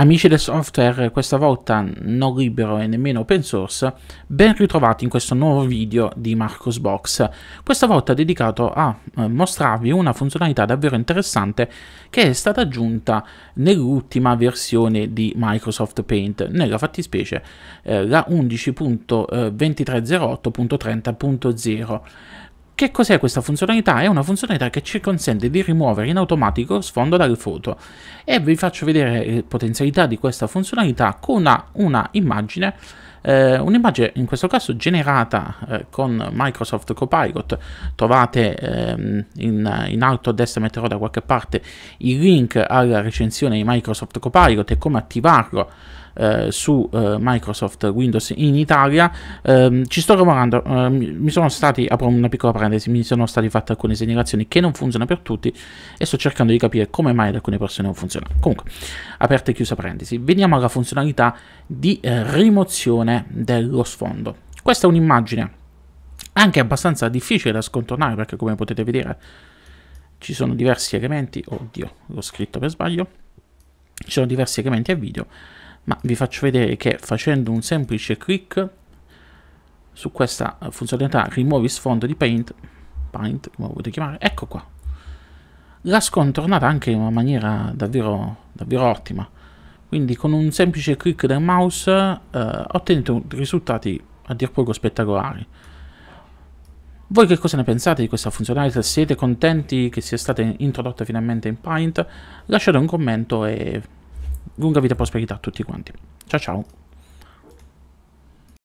Amici del software, questa volta non libero e nemmeno open source, ben ritrovati in questo nuovo video di Marcosbox, questa volta dedicato a eh, mostrarvi una funzionalità davvero interessante che è stata aggiunta nell'ultima versione di Microsoft Paint, nella fattispecie eh, la 11.2308.30.0. Che cos'è questa funzionalità? È una funzionalità che ci consente di rimuovere in automatico sfondo dal foto e vi faccio vedere le eh, potenzialità di questa funzionalità con una, una immagine eh, un'immagine in questo caso generata eh, con Microsoft Copilot, trovate ehm, in, in, alto a destra metterò da qualche parte il link alla recensione di Microsoft Copilot e come attivarlo eh, su eh, Microsoft Windows in Italia ehm, ci sto lavorando ehm, mi sono stati apro una piccola parentesi mi sono state fatte alcune segnalazioni che non funzionano per tutti e sto cercando di capire come mai ad alcune persone non funzionano comunque aperta e chiusa parentesi veniamo alla funzionalità di eh, rimozione illustrazione dello sfondo. Questa è un'immagine anche abbastanza difficile da scontornare perché come potete vedere ci sono diversi elementi, oddio l'ho scritto per sbaglio, ci sono diversi elementi a video, ma vi faccio vedere che facendo un semplice clic su questa funzionalità rimuovi sfondo di Paint, Paint come lo potete chiamare, ecco qua, l'ha scontornata anche in una maniera davvero, davvero ottima. Quindi con un semplice click del mouse eh, ottenete risultati a dir poco spettacolari. Voi che cosa ne pensate di questa funzionalità? Siete contenti che sia stata introdotta finalmente in Paint? Lasciate un commento e lunga vita e prosperità a tutti quanti. Ciao ciao!